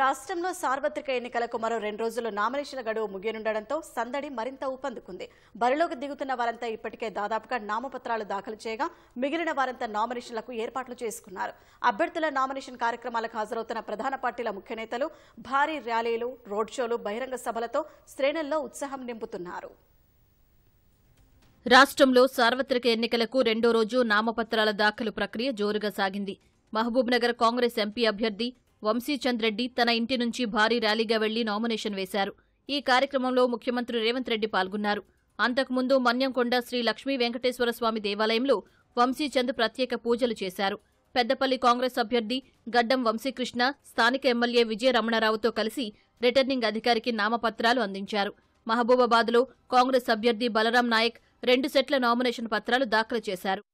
రాష్ట్రంలో సార్వత్రిక ఎన్నికలకు మరో రెండు రోజుల్లో నామినేషన్ల గడువు ముగియనుండటంతో సందడి మరింత ఊపందుకుంది బరిలోకి దిగుతున్న వారంతా ఇప్పటికే దాదాపుగా నామపత్రాలు దాఖలు చేయగా మిగిలిన వారంతా నామినేషన్లకు ఏర్పాట్లు చేసుకున్నారు అభ్యర్థుల నామినేషన్ కార్యక్రమాలకు హాజరవుతున్న ప్రధాన పార్టీల ముఖ్య నేతలు భారీ ర్యాలీలు రోడ్ షోలు బహిరంగ సభలతో శ్రేణుల్లో ఉత్సాహం నింపుతున్నారు రాష్ట్రంలో సార్వత్రిక ఎన్నికలకు రెండో రోజు నామపత్రాల దాఖలు ప్రక్రియ జోరుగా సాగింది మహబూబ్నగర్ కాంగ్రెస్ ఎంపీ అభ్యర్థి వంశీచంద్ రెడ్డి తన ఇంటి నుంచి భారీ ర్యాలీగా వెళ్లి నామినేషన్ వేశారు ఈ కార్యక్రమంలో ముఖ్యమంత్రి రేవంత్ రెడ్డి పాల్గొన్నారు అంతకుముందు మన్యంకొండ శ్రీ లక్ష్మీ వెంకటేశ్వర స్వామి దేవాలయంలో వంశీచంద్ ప్రత్యేక పూజలు చేశారు పెద్దపల్లి కాంగ్రెస్ అభ్యర్థి గడ్డం వంశీకృష్ణ స్థానిక ఎమ్మెల్యే విజయ రమణారావుతో కలిసి రిటర్నింగ్ అధికారికి నామపత్రాలు అందించారు మహబూబాబాద్లో కాంగ్రెస్ అభ్యర్థి బలరాం నాయక్ రెండు సెట్ల నామినేషన్ పత్రాలు దాఖలు చేశారు